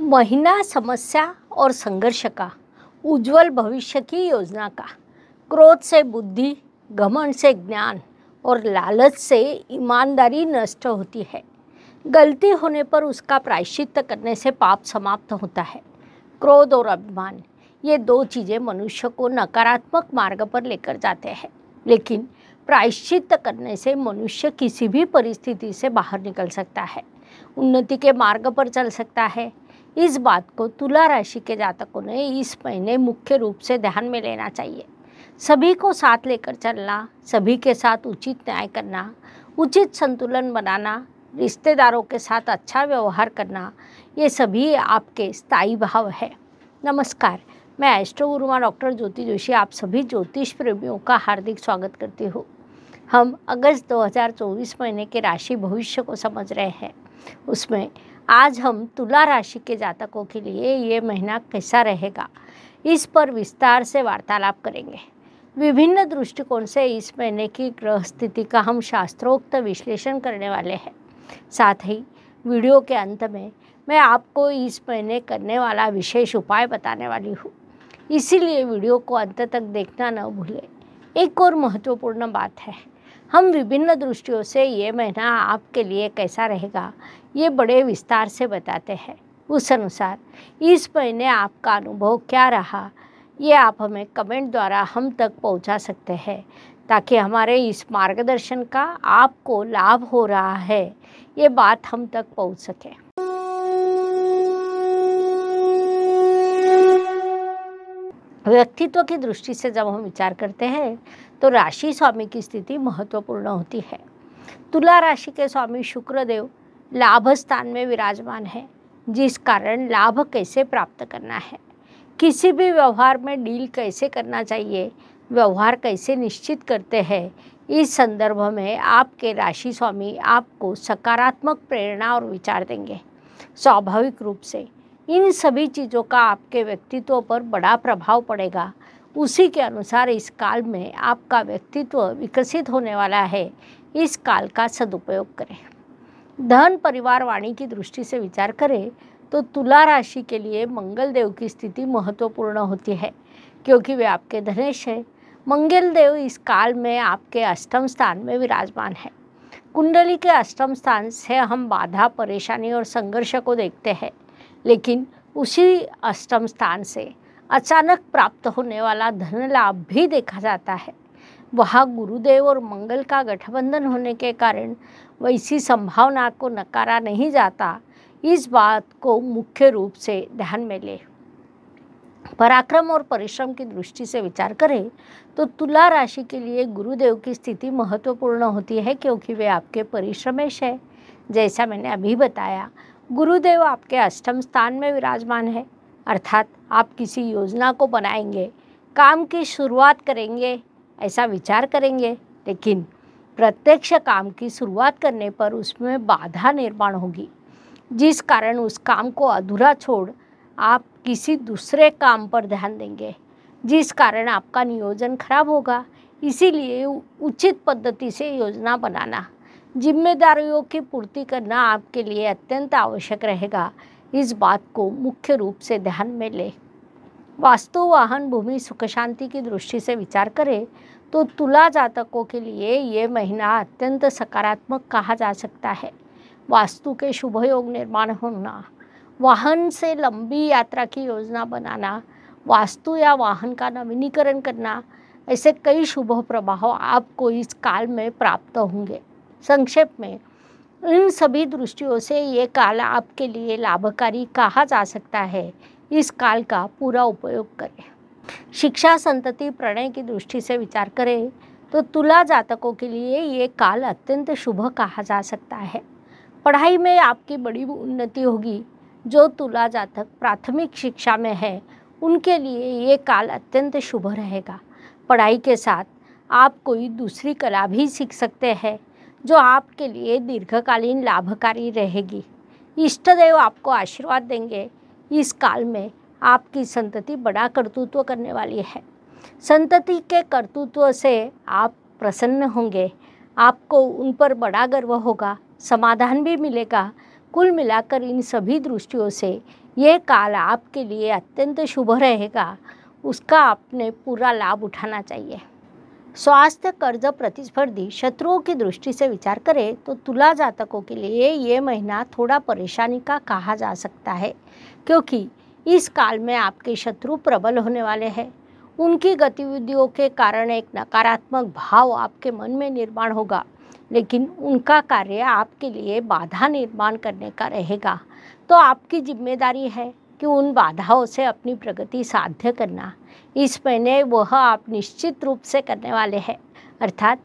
महिला समस्या और संघर्ष का उज्जवल भविष्य की योजना का क्रोध से बुद्धि घमंड से ज्ञान और लालच से ईमानदारी नष्ट होती है गलती होने पर उसका प्रायश्चित करने से पाप समाप्त होता है क्रोध और अभिमान ये दो चीज़ें मनुष्य को नकारात्मक मार्ग पर लेकर जाते हैं लेकिन प्रायश्चित करने से मनुष्य किसी भी परिस्थिति से बाहर निकल सकता है उन्नति के मार्ग पर चल सकता है इस बात को तुला राशि के जातकों ने इस महीने मुख्य रूप से ध्यान में लेना चाहिए सभी को साथ लेकर चलना सभी के साथ उचित न्याय करना उचित संतुलन बनाना रिश्तेदारों के साथ अच्छा व्यवहार करना ये सभी आपके स्थायी भाव है नमस्कार मैं एस्ट्रो गुरुमा डॉक्टर ज्योति जोशी आप सभी ज्योतिष प्रेमियों का हार्दिक स्वागत करती हूँ हम अगस्त 2024 महीने के राशि भविष्य को समझ रहे हैं उसमें आज हम तुला राशि के जातकों के लिए ये महीना कैसा रहेगा इस पर विस्तार से वार्तालाप करेंगे विभिन्न दृष्टिकोण से इस महीने की ग्रह स्थिति का हम शास्त्रोक्त विश्लेषण करने वाले हैं साथ ही वीडियो के अंत में मैं आपको इस महीने करने वाला विशेष उपाय बताने वाली हूँ इसीलिए वीडियो को अंत तक देखना न भूलें एक और महत्वपूर्ण बात है हम विभिन्न दृष्टियों से ये महीना आपके लिए कैसा रहेगा ये बड़े विस्तार से बताते हैं उस अनुसार इस महीने आपका अनुभव क्या रहा ये आप हमें कमेंट द्वारा हम तक पहुंचा सकते हैं ताकि हमारे इस मार्गदर्शन का आपको लाभ हो रहा है ये बात हम तक पहुंच सके व्यक्तित्व की दृष्टि से जब हम विचार करते हैं तो राशि स्वामी की स्थिति महत्वपूर्ण होती है तुला राशि के स्वामी शुक्रदेव लाभ स्थान में विराजमान है जिस कारण लाभ कैसे प्राप्त करना है किसी भी व्यवहार में डील कैसे करना चाहिए व्यवहार कैसे निश्चित करते हैं इस संदर्भ में आपके राशि स्वामी आपको सकारात्मक प्रेरणा और विचार देंगे स्वाभाविक रूप से इन सभी चीज़ों का आपके व्यक्तित्व पर बड़ा प्रभाव पड़ेगा उसी के अनुसार इस काल में आपका व्यक्तित्व विकसित होने वाला है इस काल का सदुपयोग करें धन परिवार वाणी की दृष्टि से विचार करें तो तुला राशि के लिए मंगल देव की स्थिति महत्वपूर्ण होती है क्योंकि वे आपके धनेश हैं मंगल देव इस काल में आपके अष्टम स्थान में विराजमान है कुंडली के अष्टम स्थान से हम बाधा परेशानी और संघर्ष को देखते हैं लेकिन उसी अष्टम स्थान से अचानक प्राप्त होने वाला धन लाभ भी देखा जाता है वहाँ गुरुदेव और मंगल का गठबंधन होने के कारण वैसी संभावना को नकारा नहीं जाता इस बात को मुख्य रूप से ध्यान में ले पराक्रम और परिश्रम की दृष्टि से विचार करें तो तुला राशि के लिए गुरुदेव की स्थिति महत्वपूर्ण होती है क्योंकि वे आपके परिश्रमेश है जैसा मैंने अभी बताया गुरुदेव आपके अष्टम स्थान में विराजमान है अर्थात आप किसी योजना को बनाएंगे काम की शुरुआत करेंगे ऐसा विचार करेंगे लेकिन प्रत्यक्ष काम की शुरुआत करने पर उसमें बाधा निर्माण होगी जिस कारण उस काम को अधूरा छोड़ आप किसी दूसरे काम पर ध्यान देंगे जिस कारण आपका नियोजन खराब होगा इसीलिए उचित पद्धति से योजना बनाना जिम्मेदारियों की पूर्ति करना आपके लिए अत्यंत आवश्यक रहेगा इस बात को मुख्य रूप से ध्यान में ले वास्तु वाहन भूमि सुख शांति की दृष्टि से विचार करें तो तुला जातकों के लिए ये महीना अत्यंत सकारात्मक कहा जा सकता है वास्तु के शुभ योग निर्माण होना वाहन से लंबी यात्रा की योजना बनाना वास्तु या वाहन का नवीनीकरण करना ऐसे कई शुभ प्रभाव आपको इस काल में प्राप्त होंगे संक्षेप में इन सभी दृष्टियों से ये काल आपके लिए लाभकारी कहा जा सकता है इस काल का पूरा उपयोग करें शिक्षा संतति प्रणय की दृष्टि से विचार करें तो तुला जातकों के लिए ये काल अत्यंत शुभ कहा जा सकता है पढ़ाई में आपकी बड़ी उन्नति होगी जो तुला जातक प्राथमिक शिक्षा में है उनके लिए ये काल अत्यंत शुभ रहेगा पढ़ाई के साथ आप कोई दूसरी कला भी सीख सकते हैं जो आपके लिए दीर्घकालीन लाभकारी रहेगी इष्ट देव आपको आशीर्वाद देंगे इस काल में आपकी संतति बड़ा कर्तृत्व करने वाली है संतति के कर्तृत्व से आप प्रसन्न होंगे आपको उन पर बड़ा गर्व होगा समाधान भी मिलेगा कुल मिलाकर इन सभी दृष्टियों से ये काल आपके लिए अत्यंत शुभ रहेगा उसका आपने पूरा लाभ उठाना चाहिए स्वास्थ्य कर्ज प्रतिस्पर्धी शत्रुओं की दृष्टि से विचार करें तो तुला जातकों के लिए ये महीना थोड़ा परेशानी का कहा जा सकता है क्योंकि इस काल में आपके शत्रु प्रबल होने वाले हैं उनकी गतिविधियों के कारण एक नकारात्मक भाव आपके मन में निर्माण होगा लेकिन उनका कार्य आपके लिए बाधा निर्माण करने का रहेगा तो आपकी जिम्मेदारी है कि उन बाधाओं से अपनी प्रगति साध्य करना इस महीने वह आप निश्चित रूप से करने वाले हैं अर्थात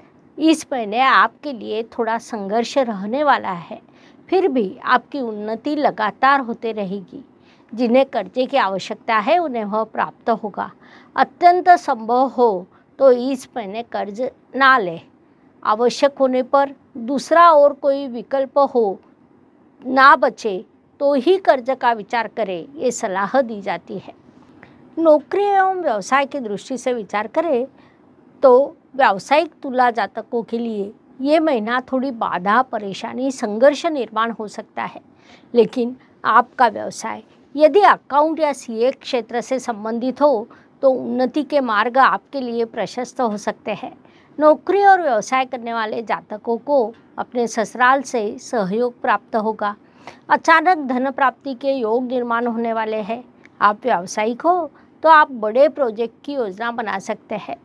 इस महीने आपके लिए थोड़ा संघर्ष रहने वाला है फिर भी आपकी उन्नति लगातार होते रहेगी जिन्हें कर्जे की आवश्यकता है उन्हें वह प्राप्त होगा अत्यंत संभव हो तो इस महीने कर्ज ना ले आवश्यक होने पर दूसरा और कोई विकल्प हो ना बचे तो ही कर्ज का विचार करें ये सलाह दी जाती है नौकरी एवं व्यवसाय की दृष्टि से विचार करें तो व्यावसायिक तुला जातकों के लिए ये महीना थोड़ी बाधा परेशानी संघर्ष निर्माण हो सकता है लेकिन आपका व्यवसाय यदि अकाउंट या सीए क्षेत्र से संबंधित हो तो उन्नति के मार्ग आपके लिए प्रशस्त हो सकते हैं नौकरी और व्यवसाय करने वाले जातकों को अपने ससुराल से सहयोग प्राप्त होगा अचानक धन प्राप्ति के योग निर्माण होने वाले हैं आप व्यावसायिक हो तो आप बड़े प्रोजेक्ट की योजना बना सकते हैं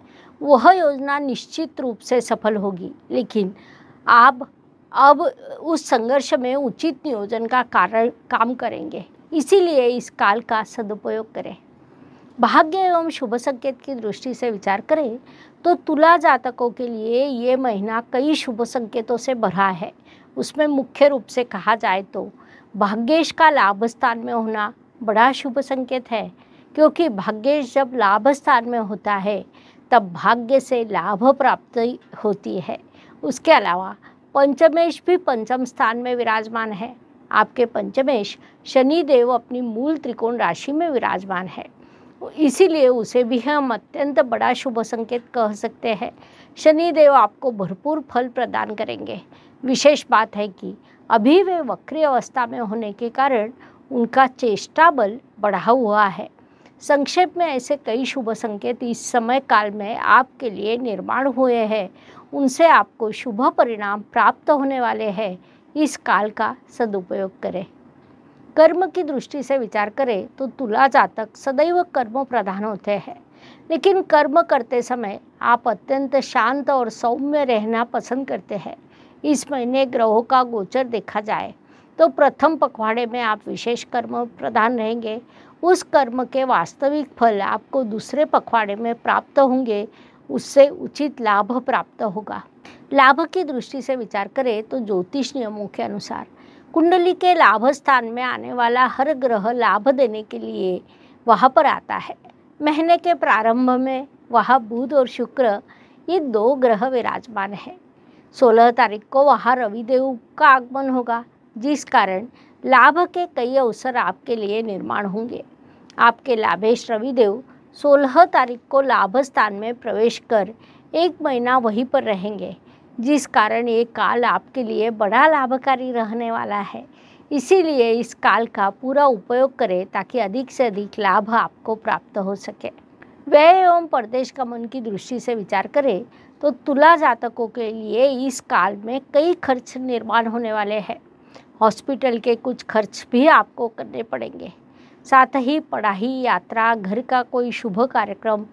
वह योजना निश्चित रूप से सफल होगी लेकिन आप अब उस संघर्ष में उचित नियोजन का कारण काम करेंगे इसीलिए इस काल का सदुपयोग करें भाग्य एवं शुभ संकेत की दृष्टि से विचार करें तो तुला जातकों के लिए ये महीना कई शुभ संकेतों से भरा है उसमें मुख्य रूप से कहा जाए तो भाग्येश का लाभ स्थान में होना बड़ा शुभ संकेत है क्योंकि भाग्येश जब लाभ स्थान में होता है तब भाग्य से लाभ प्राप्ति होती है उसके अलावा पंचमेश भी पंचम स्थान में विराजमान है आपके पंचमेश शनि देव अपनी मूल त्रिकोण राशि में विराजमान है इसीलिए उसे भी हम अत्यंत बड़ा शुभ संकेत कह सकते हैं शनि देव आपको भरपूर फल प्रदान करेंगे विशेष बात है कि अभी वे वक्री अवस्था में होने के कारण उनका चेष्टा बल बढ़ा हुआ है संक्षेप में ऐसे कई शुभ संकेत इस समय काल में आपके लिए निर्माण हुए हैं उनसे आपको शुभ परिणाम प्राप्त होने वाले हैं इस काल का सदुपयोग करें कर्म की दृष्टि से विचार करें तो तुला जातक सदैव कर्म प्रधान होते हैं लेकिन कर्म करते समय आप अत्यंत शांत और सौम्य रहना पसंद करते हैं इस महीने ग्रहों का गोचर देखा जाए तो प्रथम पखवाड़े में आप विशेष कर्म प्रधान रहेंगे उस कर्म के वास्तविक फल आपको दूसरे पखवाड़े में प्राप्त होंगे उससे उचित लाभ प्राप्त होगा लाभ की दृष्टि से विचार करें तो ज्योतिष नियमों के अनुसार कुंडली के लाभ स्थान में आने वाला हर ग्रह लाभ देने के लिए वहाँ पर आता है महीने के प्रारंभ में वहाँ बुध और शुक्र ये दो ग्रह विराजमान हैं सोलह तारीख को वहाँ रविदेव का आगमन होगा जिस कारण लाभ के कई अवसर आपके लिए निर्माण होंगे आपके लाभेश रविदेव सोलह तारीख को लाभ स्थान में प्रवेश कर एक महीना वहीं पर रहेंगे जिस कारण ये काल आपके लिए बड़ा लाभकारी रहने वाला है इसीलिए इस काल का पूरा उपयोग करें ताकि अधिक से अधिक लाभ आपको प्राप्त हो सके व्यय एवं प्रदेश का मन की दृष्टि से विचार करें तो तुला जातकों के लिए इस काल में कई खर्च निर्माण होने वाले हैं हॉस्पिटल के कुछ खर्च भी आपको करने पड़ेंगे साथ ही पढ़ाई यात्रा घर का कोई शुभ कार्यक्रम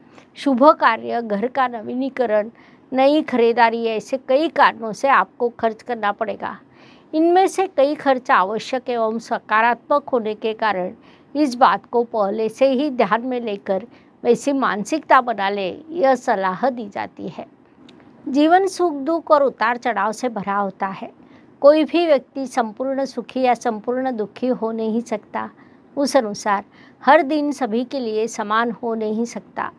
शुभ कार्य घर का नवीनीकरण नई खरीदारी ऐसे कई कारणों से आपको खर्च करना पड़ेगा इनमें से कई खर्च आवश्यक एवं सकारात्मक होने के कारण इस बात को पहले से ही ध्यान में लेकर वैसी मानसिकता बना ले यह सलाह दी जाती है जीवन सुख दुख और उतार चढ़ाव से भरा होता है कोई भी व्यक्ति संपूर्ण सुखी या संपूर्ण दुखी हो नहीं सकता उस अनुसार हर दिन सभी के लिए समान हो नहीं सकता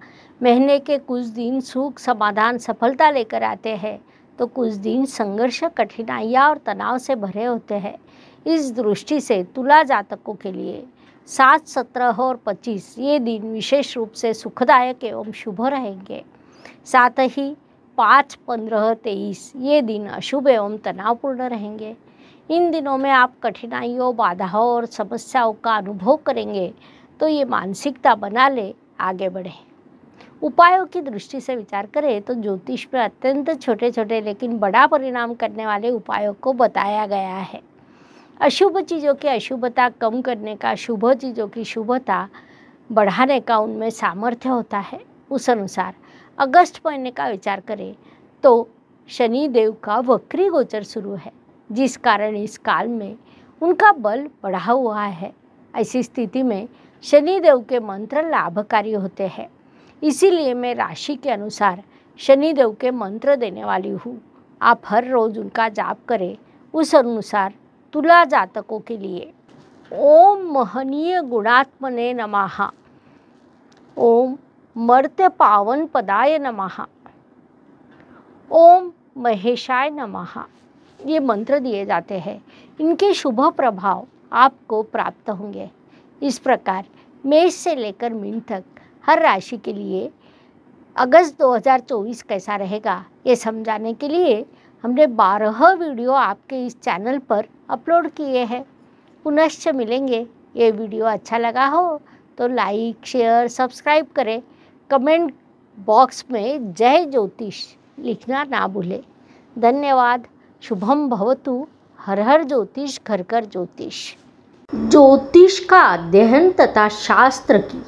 महीने के कुछ दिन सुख समाधान सफलता लेकर आते हैं तो कुछ दिन संघर्ष कठिनाइयाँ और तनाव से भरे होते हैं इस दृष्टि से तुला जातकों के लिए सात सत्रह और पच्चीस ये दिन विशेष रूप से सुखदायक एवं शुभ रहेंगे साथ ही पाँच पंद्रह तेईस ये दिन अशुभ एवं तनावपूर्ण रहेंगे इन दिनों में आप कठिनाइयों बाधाओं और समस्याओं का अनुभव करेंगे तो ये मानसिकता बना ले आगे बढ़े उपायों की दृष्टि से विचार करें तो ज्योतिष में अत्यंत छोटे छोटे लेकिन बड़ा परिणाम करने वाले उपायों को बताया गया है अशुभ चीज़ों की अशुभता कम करने का शुभ चीज़ों की शुभता बढ़ाने का उनमें सामर्थ्य होता है उस अनुसार अगस्त पढ़ने का विचार करें तो शनि देव का वक्री गोचर शुरू है जिस कारण इस काल में उनका बल बढ़ा हुआ है ऐसी स्थिति में शनि देव के मंत्र लाभकारी होते हैं इसीलिए मैं राशि के अनुसार शनि देव के मंत्र देने वाली हूँ आप हर रोज उनका जाप करें उस अनुसार तुला जातकों के लिए ओम महनीय गुणात्मने नमः ओम मर्त्य पावन पदाय नमः ओम महेशाय नमः ये मंत्र दिए जाते हैं इनके शुभ प्रभाव आपको प्राप्त होंगे इस प्रकार मेष से लेकर मीन तक हर राशि के लिए अगस्त 2024 कैसा रहेगा ये समझाने के लिए हमने 12 वीडियो आपके इस चैनल पर अपलोड किए हैं पुनश्च मिलेंगे ये वीडियो अच्छा लगा हो तो लाइक शेयर सब्सक्राइब करें कमेंट बॉक्स में जय ज्योतिष लिखना ना भूले धन्यवाद शुभम भवतु हर हर ज्योतिष घर घर ज्योतिष ज्योतिष का अध्ययन तथा शास्त्र की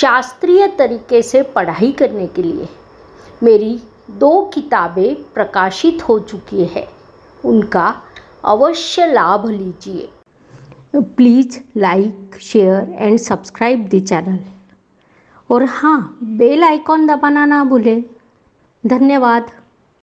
शास्त्रीय तरीके से पढ़ाई करने के लिए मेरी दो किताबें प्रकाशित हो चुकी है उनका अवश्य लाभ लीजिए please like share and subscribe the channel और हाँ बेल आइकॉन दबाना ना भूलें धन्यवाद